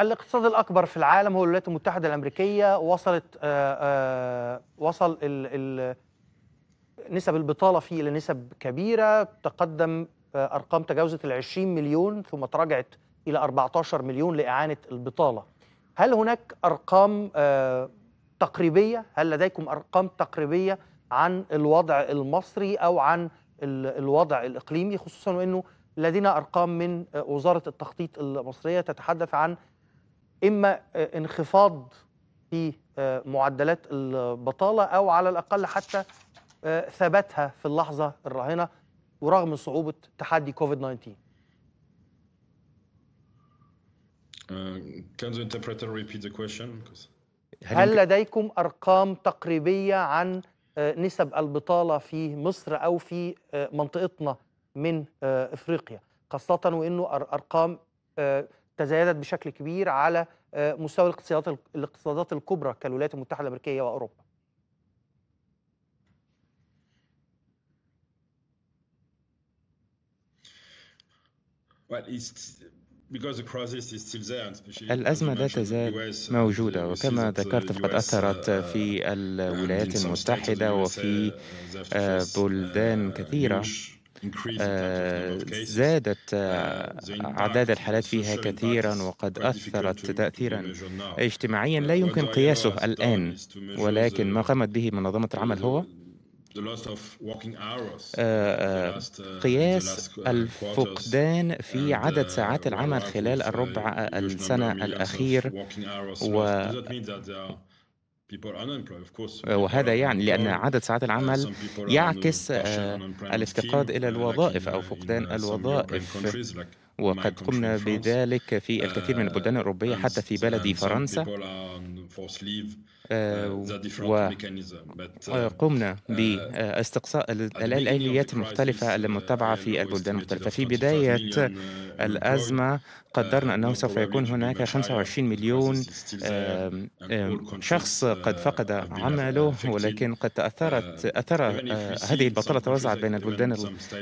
الاقتصاد الأكبر في العالم هو الولايات المتحدة الأمريكية وصلت آآ آه، آآ آه، وصل ال ال نسب البطالة فيه إلى نسب كبيرة تقدم آه، أرقام تجاوزت ال 20 مليون ثم تراجعت إلى 14 مليون لإعانة البطالة هل هناك أرقام تقريبية هل لديكم أرقام تقريبية عن الوضع المصري أو عن الوضع الإقليمي خصوصا وأنه لدينا ارقام من وزاره التخطيط المصريه تتحدث عن إما آه، انخفاض في آه، معدلات البطالة أو على الأقل حتى آه، ثباتها في اللحظة الراهنة ورغم صعوبة تحدي كوفيد 19 uh, Can the interpreter repeat the question? هل لديكم أرقام تقريبية عن نسب البطالة في مصر أو في منطقتنا من إفريقيا خاصة وأنه أرقام تزايدت بشكل كبير على آه، مستوى الاقتصادات الاقتصادات الكبرى كالولايات المتحده الامريكيه واوروبا. الأزمة لا تزال uh, موجودة وكما ذكرت فقد أثرت uh, في الولايات المتحدة وفي uh, آه، بلدان كثيرة آه، زادت آه، آه، أعداد الحالات فيها كثيرا وقد أثرت تأثيرا اجتماعيا لا يمكن قياسه الآن ولكن ما قامت به منظمة العمل هو uh, قياس uh, الفقدان في عدد uh, ساعات العمل خلال الربع السنة الأخير و آه، وهذا يعني لأن عدد ساعات uh, العمل يعكس آه، الافتقاد إلى uh, الوظائف أو فقدان uh, الوظائف وقد قمنا بذلك في uh, الكثير من البلدان الأوروبية حتى في بلدي فرنسا uh, uh, وقمنا آه، باستقصاء الآليات المختلفة المتبعة في البلدان المختلفة في بداية الأزمة قدرنا أنه سوف يكون هناك 25 مليون آه، آه، شخص قد فقد عمله ولكن قد تأثرت أثر هذه البطالة توزعت بين البلدان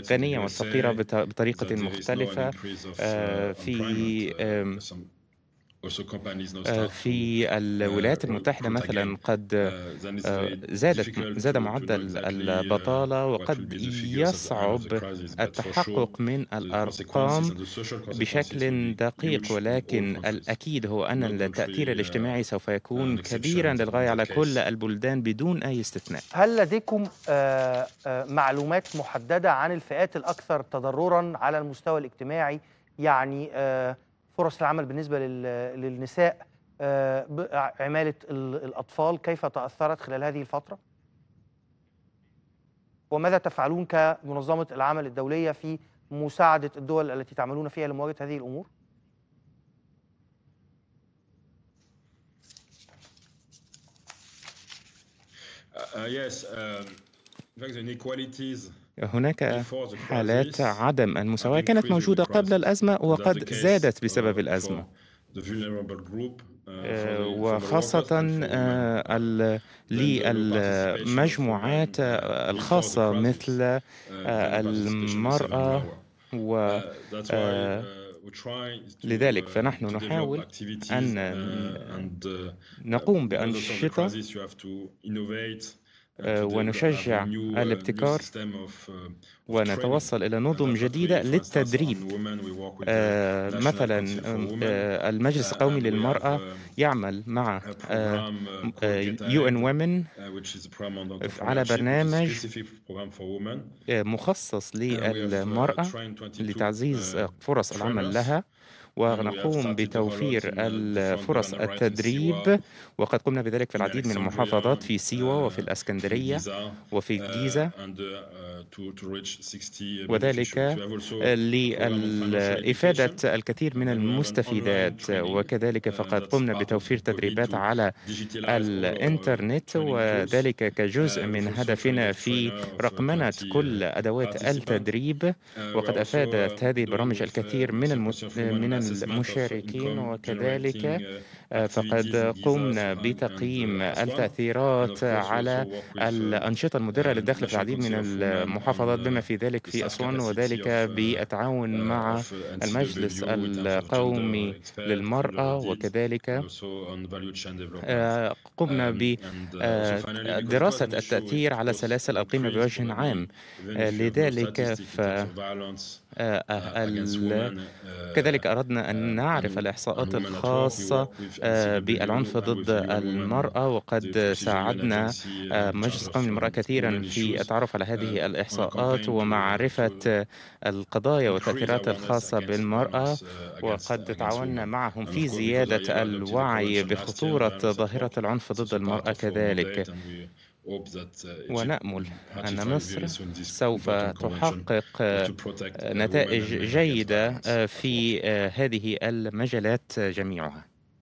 الغنية والفقيرة بطريقة مختلفة في آه، في äh, الولايات äh, المتحدة مثلا قد äh, آه، زادت زاد معدل uh, البطالة وقد يصعب التحقق من الأرقام بشكل دقيق ولكن الأكيد هو أن التأثير uh, الاجتماعي سوف يكون uh, كبيرا للغاية على كل البلدان بدون أي استثناء هل لديكم آه، معلومات محددة عن الفئات الأكثر تضررا على المستوى الاجتماعي يعني آه فرص العمل بالنسبة للنساء آه، عمالة الأطفال كيف تأثرت خلال هذه الفترة وماذا تفعلون كمنظمة العمل الدولية في مساعدة الدول التي تعملون فيها لمواجهة هذه الأمور Uh, uh yes, um, in fact, the inequalities هناك حالات عدم المساواة كانت موجودة قبل الأزمة وقد زادت بسبب الأزمة آه، وخاصة آه، للمجموعات آه، الخاصة مثل المرأة و لذلك فنحن نحاول أن نقوم بأنشطة آه، آه، ونشجع آه، الابتكار ونتوصل إلى نظم جديدة للتدريب uh, مثلا المجلس uh, القومي للمرأة uh, يعمل مع يو ان على برنامج مخصص للمرأة لتعزيز فرص العمل لها ونقوم بتوفير uh, الفرص التدريب وقد قمنا بذلك في العديد من المحافظات في سيوة uh, وفي الأسكندرية وفي الجيزة uh, وذلك لإفادة الكثير من المستفيدات وكذلك فقد قمنا بتوفير تدريبات على الإنترنت وذلك كجزء من هدفنا في رقمنة كل أدوات التدريب وقد أفادت هذه البرامج الكثير من من المشاركين وكذلك آه، آه، فقد قمنا بتقييم التأثيرات على الأنشطة المدرة للدخل في العديد من المحافظات بما في ذلك في أسوان وذلك uh, بالتعاون uh, مع المجلس القومي للمرأة وكذلك آه، قمنا um, بدراسة uh, التأثير على سلاسل القيمة بوجه عام لذلك ف كذلك أردنا أن آه، نعرف الإحصاءات الخاصة آه، بالعنف ضد المرأة وقد ساعدنا آه، مجلس قوم المرأة كثيرا في التعرف على هذه الإحصاءات ومعرفة القضايا والتأثيرات الخاصة بالمرأة uh, وقد uh, تعاوننا معهم في زيادة الوعي بخطورة ظاهرة العنف ضد المرأة كذلك Uh, ونأمل أن مصر سوف تحقق uh, نتائج جيدة uh, في هذه المجالات جميعها